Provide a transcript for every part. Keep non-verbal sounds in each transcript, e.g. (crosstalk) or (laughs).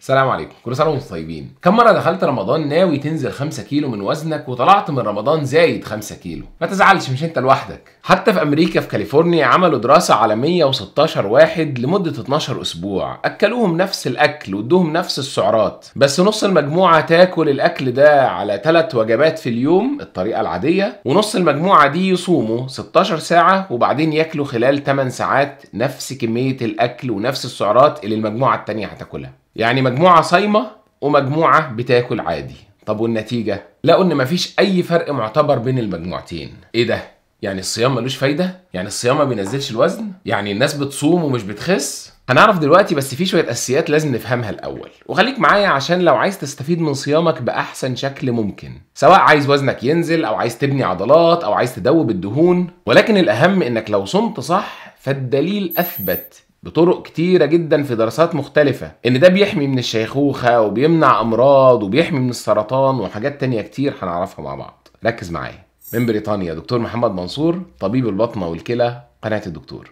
السلام عليكم كل سنه وانتم طيبين كم مره دخلت رمضان ناوي تنزل 5 كيلو من وزنك وطلعت من رمضان زايد 5 كيلو ما تزعلش مش انت لوحدك حتى في امريكا في كاليفورنيا عملوا دراسه على 116 واحد لمده 12 اسبوع اكلوهم نفس الاكل وادوهم نفس السعرات بس نص المجموعه تاكل الاكل ده على 3 وجبات في اليوم الطريقه العاديه ونص المجموعه دي يصوموا 16 ساعه وبعدين ياكلوا خلال 8 ساعات نفس كميه الاكل ونفس السعرات اللي المجموعه الثانيه هتاكلها يعني مجموعة صايمة ومجموعة بتاكل عادي طب والنتيجة؟ لقوا إن مفيش أي فرق معتبر بين المجموعتين إيه ده؟ يعني الصيام ملوش فايدة؟ يعني الصيام ما بينزلش الوزن؟ يعني الناس بتصوم ومش بتخس؟ هنعرف دلوقتي بس في شويه اساسيات لازم نفهمها الاول وخليك معايا عشان لو عايز تستفيد من صيامك باحسن شكل ممكن سواء عايز وزنك ينزل او عايز تبني عضلات او عايز تدوب الدهون ولكن الاهم انك لو صمت صح فالدليل اثبت بطرق كتيرة جدا في دراسات مختلفة ان ده بيحمي من الشيخوخة وبيمنع امراض وبيحمي من السرطان وحاجات تانية كتير هنعرفها مع بعض ركز معايا من بريطانيا دكتور محمد منصور طبيب البطنة والكلى قناة الدكتور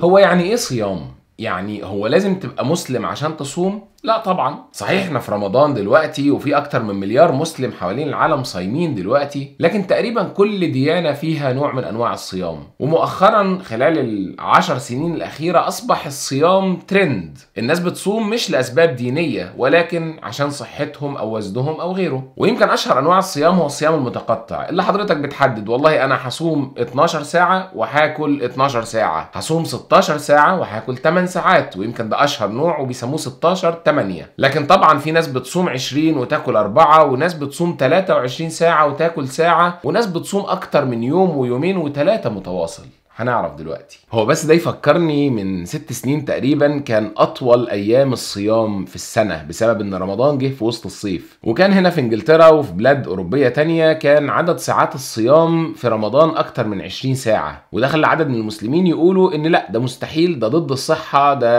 هو يعني ايه صيام؟ يعني هو لازم تبقى مسلم عشان تصوم لا طبعا صحيح احنا في رمضان دلوقتي وفي اكتر من مليار مسلم حوالين العالم صايمين دلوقتي لكن تقريبا كل ديانة فيها نوع من انواع الصيام ومؤخرا خلال العشر سنين الاخيرة اصبح الصيام ترند الناس بتصوم مش لاسباب دينية ولكن عشان صحتهم او وزنهم او غيره ويمكن اشهر انواع الصيام هو الصيام المتقطع اللي حضرتك بتحدد والله انا هصوم 12 ساعة وهاكل 12 ساعة هصوم 16 ساعة وهاكل 8 ساعات ويمكن ده اشهر نوع وبيسموه 16 8 لكن طبعا في ناس بتصوم 20 وتاكل 4 وناس بتصوم 23 ساعه وتاكل ساعه وناس بتصوم اكتر من يوم ويومين وثلاثه متواصل هنعرف دلوقتي هو بس ده يفكرني من ست سنين تقريبا كان اطول ايام الصيام في السنه بسبب ان رمضان جه في وسط الصيف وكان هنا في انجلترا وفي بلاد اوروبيه تانية كان عدد ساعات الصيام في رمضان اكتر من 20 ساعه وده خلى عدد من المسلمين يقولوا ان لا ده مستحيل ده ضد الصحه ده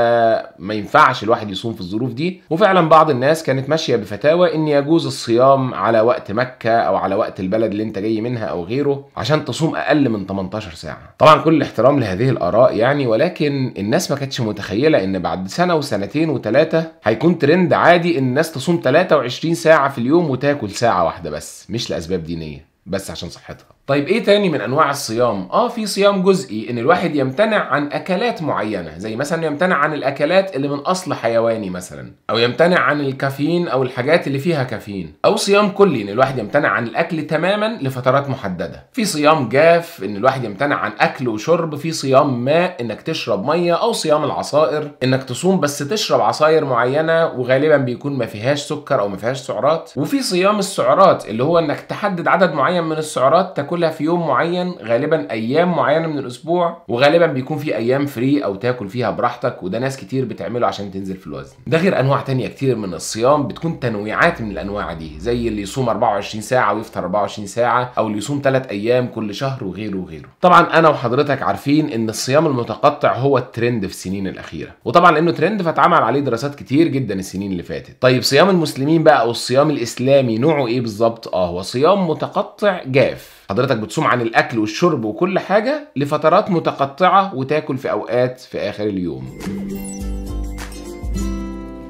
ما ينفعش الواحد يصوم في الظروف دي وفعلا بعض الناس كانت ماشيه بفتاوى ان يجوز الصيام على وقت مكه او على وقت البلد اللي انت جاي منها او غيره عشان تصوم اقل من 18 ساعه طبعا كل كل احترام لهذه الآراء يعني ولكن الناس ما كانتش متخيلة إن بعد سنة وسنتين وثلاثة هيكون ترند عادي إن الناس تصوم 23 ساعة في اليوم وتاكل ساعة واحدة بس مش لأسباب دينية بس عشان صحتها طيب ايه تاني من انواع الصيام؟ اه في صيام جزئي ان الواحد يمتنع عن اكلات معينه زي مثلا يمتنع عن الاكلات اللي من اصل حيواني مثلا او يمتنع عن الكافيين او الحاجات اللي فيها كافيين او صيام كلي ان الواحد يمتنع عن الاكل تماما لفترات محدده في صيام جاف ان الواحد يمتنع عن اكل وشرب في صيام ماء انك تشرب ميه او صيام العصائر انك تصوم بس تشرب عصاير معينه وغالبا بيكون ما فيهاش سكر او ما فيهاش سعرات وفي صيام السعرات اللي هو انك تحدد عدد معين من السعرات تاكل تاكلها في يوم معين غالبا ايام معينه من الاسبوع وغالبا بيكون في ايام فري او تاكل فيها براحتك وده ناس كتير بتعمله عشان تنزل في الوزن ده غير انواع تانية كتير من الصيام بتكون تنويعات من الانواع دي زي اللي يصوم 24 ساعه ويفطر 24 ساعه او اللي يصوم 3 ايام كل شهر وغيره وغيره طبعا انا وحضرتك عارفين ان الصيام المتقطع هو الترند في السنين الاخيره وطبعا لانه ترند فاتعمل عليه دراسات كتير جدا السنين اللي فاتت طيب صيام المسلمين بقى او الصيام الاسلامي نوعه ايه بالظبط اه هو صيام متقطع جاف حضرتك بتصوم عن الاكل والشرب وكل حاجه لفترات متقطعه وتاكل في اوقات في اخر اليوم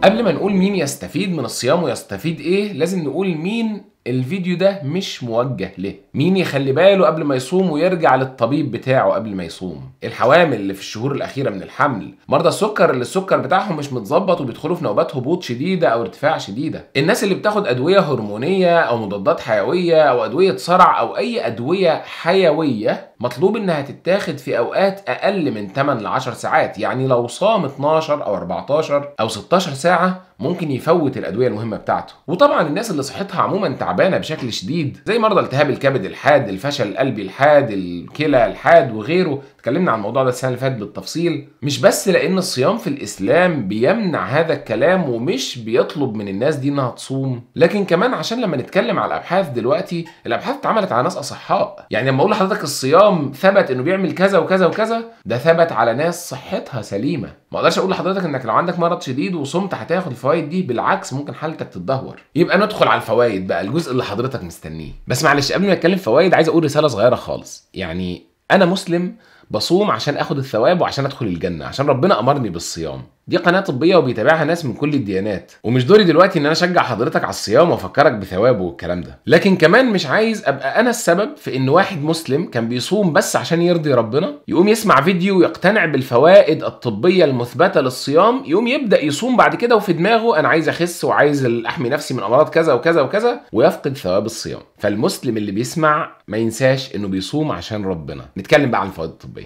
قبل ما نقول مين يستفيد من الصيام ويستفيد ايه لازم نقول مين الفيديو ده مش موجه ليه مين يخلي باله قبل ما يصوم ويرجع للطبيب بتاعه قبل ما يصوم الحوامل اللي في الشهور الاخيره من الحمل مرضى السكر اللي السكر بتاعهم مش متظبط وبيدخلوا في نوبات هبوط شديده او ارتفاع شديده الناس اللي بتاخد ادويه هرمونيه او مضادات حيويه او ادويه صرع او اي ادويه حيويه مطلوب انها تتاخد في اوقات اقل من 8 ل 10 ساعات يعني لو صام 12 او 14 او 16 ساعه ممكن يفوت الادويه المهمه بتاعته وطبعا الناس اللي صحتها عموما تعبانه بشكل شديد زي مرضى التهاب الكبد الحاد الفشل القلبي الحاد الكلى الحاد وغيره اتكلمنا عن الموضوع ده السنه اللي فاتت بالتفصيل مش بس لان الصيام في الاسلام بيمنع هذا الكلام ومش بيطلب من الناس دي انها تصوم لكن كمان عشان لما نتكلم على الابحاث دلوقتي الابحاث اتعملت على ناس اصحاء يعني لما اقول لحضرتك الصيام ثبت انه بيعمل كذا وكذا وكذا ده ثبت على ناس صحتها سليمه ما اقدرش اقول لحضرتك انك لو عندك مرض شديد وصمت هتاخد الفوائد دي بالعكس ممكن حالتك تتدهور يبقى ندخل على الفوائد بقى الجزء اللي حضرتك مستنيه بس معلش قبل ما اتكلم فوائد عايز اقول رساله صغيره خالص يعني انا مسلم بصوم عشان اخد الثواب وعشان ادخل الجنه عشان ربنا امرني بالصيام دي قناه طبيه وبيتابعها ناس من كل الديانات ومش دوري دلوقتي ان انا اشجع حضرتك على الصيام وافكرك بثوابه والكلام ده لكن كمان مش عايز ابقى انا السبب في ان واحد مسلم كان بيصوم بس عشان يرضي ربنا يقوم يسمع فيديو ويقتنع بالفوائد الطبيه المثبته للصيام يقوم يبدا يصوم بعد كده وفي دماغه انا عايز اخس وعايز احمي نفسي من امراض كذا وكذا وكذا ويفقد ثواب الصيام فالمسلم اللي بيسمع ما ينساش انه بيصوم عشان ربنا نتكلم بقى عن الفوائد الطبيه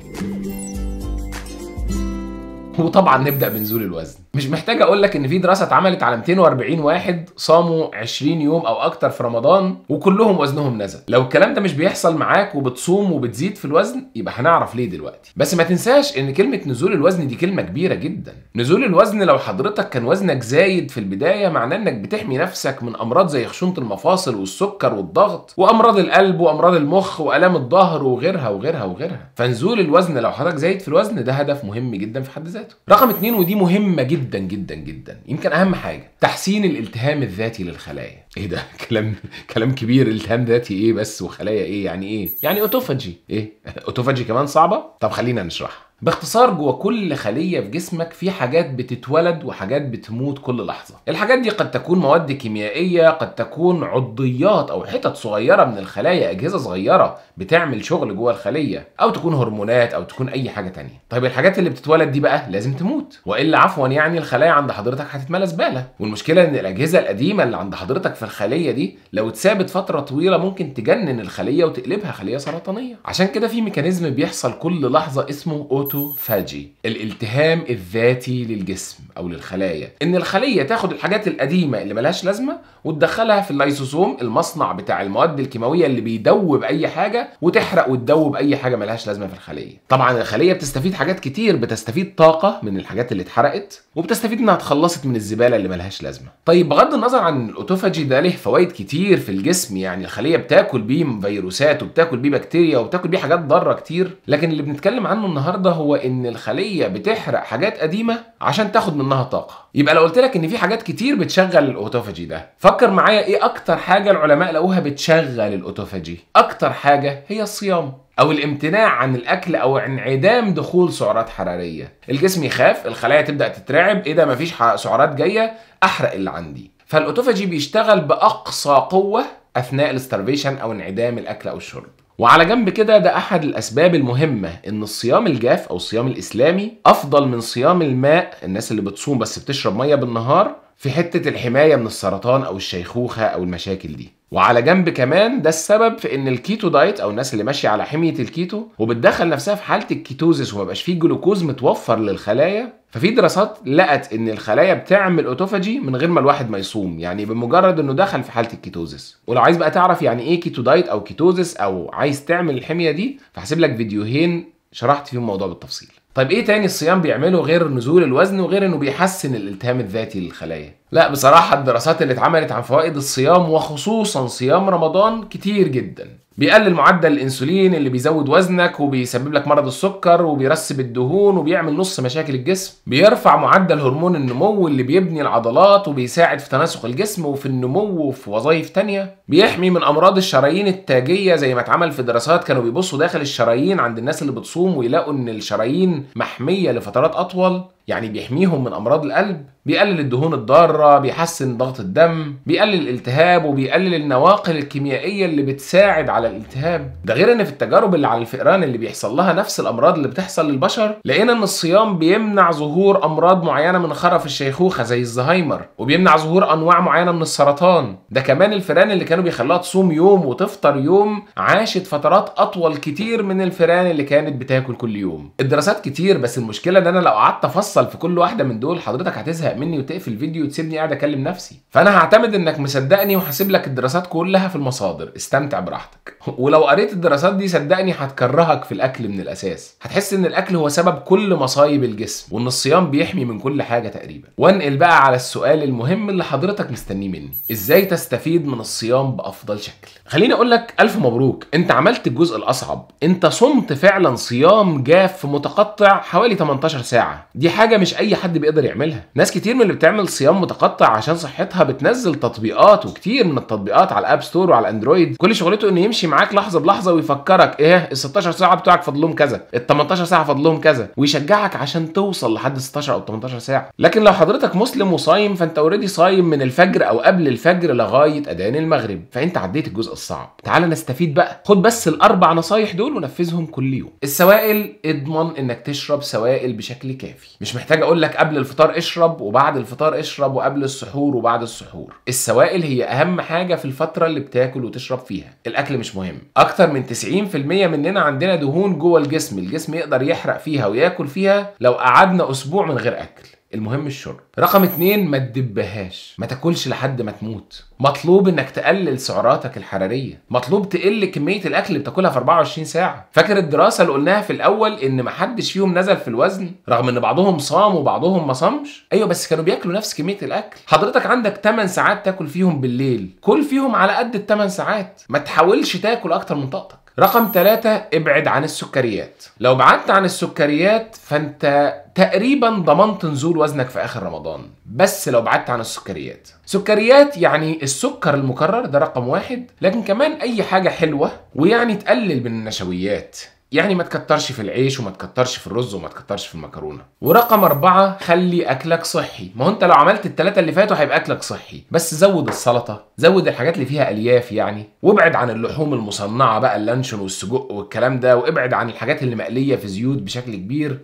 وطبعا نبدا بنزول الوزن مش محتاج اقول لك ان في دراسه اتعملت على 240 واحد صاموا 20 يوم او اكتر في رمضان وكلهم وزنهم نزل لو الكلام ده مش بيحصل معاك وبتصوم وبتزيد في الوزن يبقى هنعرف ليه دلوقتي بس ما تنساش ان كلمه نزول الوزن دي كلمه كبيره جدا نزول الوزن لو حضرتك كان وزنك زايد في البدايه معناه انك بتحمي نفسك من امراض زي خشونه المفاصل والسكر والضغط وامراض القلب وامراض المخ والام الظهر وغيرها وغيرها وغيرها فنزول الوزن لو حضرتك زايد في الوزن ده هدف مهم جدا في حد ذاته رقم 2 ودي مهمه جدا جدا جدا جدا يمكن اهم حاجه تحسين الالتهام الذاتي للخلايا (laughs) ايه ده كلام كلام كبير التهام ذاتي ايه بس وخلايا ايه يعني ايه يعني اوتوفاجي ايه (laughs) اوتوفاجي كمان صعبه طب خلينا نشرحها باختصار جوه كل خلية في جسمك في حاجات بتتولد وحاجات بتموت كل لحظة. الحاجات دي قد تكون مواد كيميائية، قد تكون عضيات أو حتت صغيرة من الخلايا، أجهزة صغيرة بتعمل شغل جوه الخلية، أو تكون هرمونات أو تكون أي حاجة تانية. طيب الحاجات اللي بتتولد دي بقى لازم تموت، وإلا عفوا يعني الخلايا عند حضرتك هتتملى زبالة، والمشكلة إن الأجهزة القديمة اللي عند حضرتك في الخلية دي لو اتسابت فترة طويلة ممكن تجنن الخلية وتقلبها خلية سرطانية. عشان كده في ميكانيزم بيحصل كل لحظة اسمه الاوتوفاجي الالتهام الذاتي للجسم او للخلايا ان الخليه تاخد الحاجات القديمه اللي ملهاش لازمه وتدخلها في اللايسوسوم المصنع بتاع المواد الكيماويه اللي بيدوب اي حاجه وتحرق وتدوب اي حاجه ملهاش لازمه في الخليه طبعا الخليه بتستفيد حاجات كتير بتستفيد طاقه من الحاجات اللي اتحرقت وبتستفيد انها اتخلصت من الزباله اللي ملهاش لازمه طيب بغض النظر عن الاوتوفاجي ده له فوائد كتير في الجسم يعني الخليه بتاكل بيه فيروسات وبتاكل بيه بكتيريا وبتاكل بيه حاجات ضاره كتير لكن اللي بنتكلم عنه النهارده هو ان الخليه بتحرق حاجات قديمه عشان تاخد منها طاقه يبقى لو قلت لك ان في حاجات كتير بتشغل الاوتوفاجي ده فكر معايا ايه اكتر حاجه العلماء لقوها بتشغل الاوتوفاجي اكتر حاجه هي الصيام او الامتناع عن الاكل او انعدام دخول سعرات حراريه الجسم يخاف الخلايا تبدا تترعب ايه ده مفيش سعرات جايه احرق اللي عندي فالاوتوفاجي بيشتغل باقصى قوه اثناء الاستارفيشن او انعدام الاكل او الشرب وعلى جنب كده ده احد الاسباب المهمه ان الصيام الجاف او الصيام الاسلامي افضل من صيام الماء الناس اللي بتصوم بس بتشرب ميه بالنهار في حتة الحماية من السرطان أو الشيخوخة أو المشاكل دي وعلى جنب كمان ده السبب في ان الكيتو دايت او الناس اللي ماشيه على حميه الكيتو وبتدخل نفسها في حاله الكيتوزيس ومبقاش فيه جلوكوز متوفر للخلايا ففي دراسات لقت ان الخلايا بتعمل اوتوفاجي من غير ما الواحد ما يصوم يعني بمجرد انه دخل في حاله الكيتوزيس ولو عايز بقى تعرف يعني ايه كيتو دايت او كيتوزيس او عايز تعمل الحميه دي فهسيب لك فيديوهين شرحت فيهم الموضوع بالتفصيل طيب ايه تاني الصيام بيعمله غير نزول الوزن وغير انه بيحسن الالتهام الذاتي للخلايا لا بصراحة الدراسات اللي اتعملت عن فوائد الصيام وخصوصا صيام رمضان كتير جدا بيقلل معدل الانسولين اللي بيزود وزنك وبيسبب لك مرض السكر وبيرسب الدهون وبيعمل نص مشاكل الجسم بيرفع معدل هرمون النمو اللي بيبني العضلات وبيساعد في تناسق الجسم وفي النمو وفي وظائف تانية بيحمي من امراض الشرايين التاجيه زي ما اتعمل في دراسات كانوا بيبصوا داخل الشرايين عند الناس اللي بتصوم ويلاقوا ان الشرايين محميه لفترات اطول يعني بيحميهم من امراض القلب بيقلل الدهون الضارة بيحسن ضغط الدم بيقلل الالتهاب وبيقلل النواقل الكيميائية اللي بتساعد على الالتهاب ده غير ان في التجارب اللي على الفئران اللي بيحصل لها نفس الامراض اللي بتحصل للبشر لقينا ان الصيام بيمنع ظهور امراض معينة من خرف الشيخوخة زي الزهايمر وبيمنع ظهور انواع معينة من السرطان ده كمان الفئران اللي كانوا بيخلوها تصوم يوم وتفطر يوم عاشت فترات اطول كتير من الفئران اللي كانت بتاكل كل يوم الدراسات كتير بس المشكلة ان انا لو قعدت افصل في كل واحدة من دول حضرتك هتزهق تزهق مني وتقفل الفيديو وتسيبني قاعد اكلم نفسي فانا هعتمد انك مصدقني وهسيب لك الدراسات كلها في المصادر استمتع براحتك ولو قريت الدراسات دي صدقني هتكرهك في الاكل من الاساس هتحس ان الاكل هو سبب كل مصايب الجسم وان الصيام بيحمي من كل حاجه تقريبا وانقل بقى على السؤال المهم اللي حضرتك مستنيه مني ازاي تستفيد من الصيام بافضل شكل خليني اقول لك الف مبروك انت عملت الجزء الاصعب انت صمت فعلا صيام جاف متقطع حوالي 18 ساعه دي حاجه مش اي حد بيقدر يعملها ناس كتير كتير من اللي بتعمل صيام متقطع عشان صحتها بتنزل تطبيقات وكتير من التطبيقات على الاب ستور وعلى الاندرويد كل شغلته انه يمشي معاك لحظه بلحظه ويفكرك ايه ال 16 ساعه بتوعك فاضلهم كذا ال 18 ساعه فاضلهم كذا ويشجعك عشان توصل لحد 16 او 18 ساعه لكن لو حضرتك مسلم وصايم فانت اوريدي صايم من الفجر او قبل الفجر لغايه اذان المغرب فانت عديت الجزء الصعب تعال نستفيد بقى خد بس الاربع نصايح دول ونفذهم كل يوم السوائل اضمن انك تشرب سوائل بشكل كافي مش محتاج اقول لك قبل الفطار اشرب وبعد الفطار اشرب وقبل السحور وبعد السحور السوائل هي اهم حاجه في الفتره اللي بتاكل وتشرب فيها الاكل مش مهم اكتر من 90% مننا عندنا دهون جوه الجسم الجسم يقدر يحرق فيها وياكل فيها لو قعدنا اسبوع من غير اكل المهم الشرب رقم اتنين ما تدبهاش ما تاكلش لحد ما تموت مطلوب انك تقلل سعراتك الحراريه مطلوب تقل كميه الاكل اللي بتاكلها في 24 ساعه فاكر الدراسه اللي قلناها في الاول ان ما حدش فيهم نزل في الوزن رغم ان بعضهم صام وبعضهم ما صامش ايوه بس كانوا بياكلوا نفس كميه الاكل حضرتك عندك 8 ساعات تاكل فيهم بالليل كل فيهم على قد ال 8 ساعات ما تحاولش تاكل اكتر من طاقتك رقم ثلاثة ابعد عن السكريات لو بعدت عن السكريات فانت تقريبا ضمنت نزول وزنك في اخر رمضان بس لو بعدت عن السكريات سكريات يعني السكر المكرر ده رقم واحد لكن كمان اي حاجة حلوة ويعني تقلل من النشويات يعني ما تكترش في العيش وما تكترش في الرز وما تكترش في المكرونه ورقم أربعة خلي اكلك صحي ما هو انت لو عملت الثلاثه اللي فاتوا هيبقى اكلك صحي بس زود السلطه زود الحاجات اللي فيها الياف يعني وابعد عن اللحوم المصنعه بقى اللانشون والسجق والكلام ده وابعد عن الحاجات اللي مقليه في زيوت بشكل كبير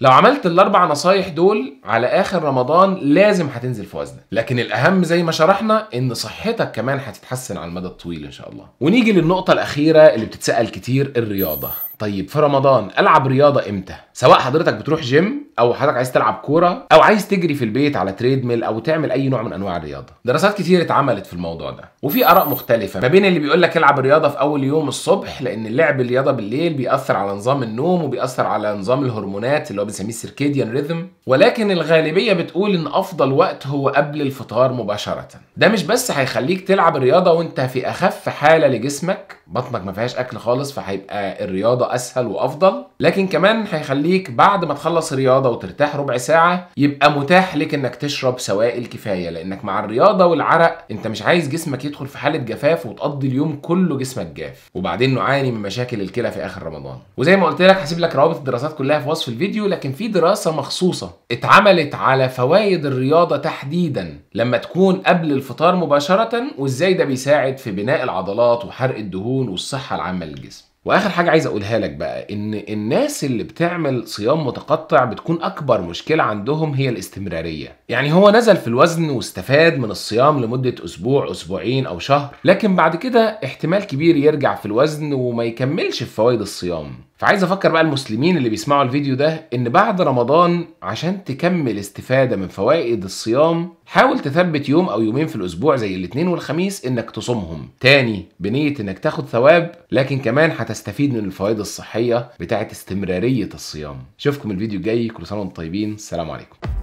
لو عملت الاربع نصايح دول على اخر رمضان لازم هتنزل في وزنك لكن الاهم زي ما شرحنا ان صحتك كمان هتتحسن على المدى الطويل ان شاء الله ونيجي للنقطه الاخيره اللي بتتسال كتير الرياضه طيب في رمضان العب رياضه امتى سواء حضرتك بتروح جيم او حضرتك عايز تلعب كوره او عايز تجري في البيت على تريد ميل او تعمل اي نوع من انواع الرياضه دراسات كتير اتعملت في الموضوع ده وفي اراء مختلفه ما بين اللي بيقول لك العب الرياضه في اول يوم الصبح لان اللعب الرياضه بالليل بيأثر على نظام النوم وبيأثر على نظام الهرمونات اللي هو بنسميه السيركيديان ريذم ولكن الغالبيه بتقول ان افضل وقت هو قبل الفطار مباشره ده مش بس هيخليك تلعب الرياضه وانت في اخف حاله لجسمك بطنك ما فيهاش اكل خالص فهيبقى الرياضه اسهل وافضل لكن كمان هيخليك ليك بعد ما تخلص رياضه وترتاح ربع ساعه يبقى متاح لك انك تشرب سوائل كفايه لانك مع الرياضه والعرق انت مش عايز جسمك يدخل في حاله جفاف وتقضي اليوم كله جسمك جاف وبعدين نعاني من مشاكل الكلى في اخر رمضان وزي ما قلت لك هسيب لك روابط الدراسات كلها في وصف الفيديو لكن في دراسه مخصوصه اتعملت على فوائد الرياضه تحديدا لما تكون قبل الفطار مباشره وازاي ده بيساعد في بناء العضلات وحرق الدهون والصحه العامه للجسم واخر حاجه عايز اقولها لك بقى ان الناس اللي بتعمل صيام متقطع بتكون اكبر مشكله عندهم هي الاستمراريه يعني هو نزل في الوزن واستفاد من الصيام لمده اسبوع اسبوعين او شهر لكن بعد كده احتمال كبير يرجع في الوزن وما يكملش في فوائد الصيام فعايز افكر بقى المسلمين اللي بيسمعوا الفيديو ده ان بعد رمضان عشان تكمل استفاده من فوائد الصيام حاول تثبت يوم او يومين في الاسبوع زي الاثنين والخميس انك تصومهم تاني بنيه انك تاخد ثواب لكن كمان هتستفيد من الفوائد الصحيه بتاعه استمراريه الصيام اشوفكم الفيديو الجاي كل سنه وانتم طيبين السلام عليكم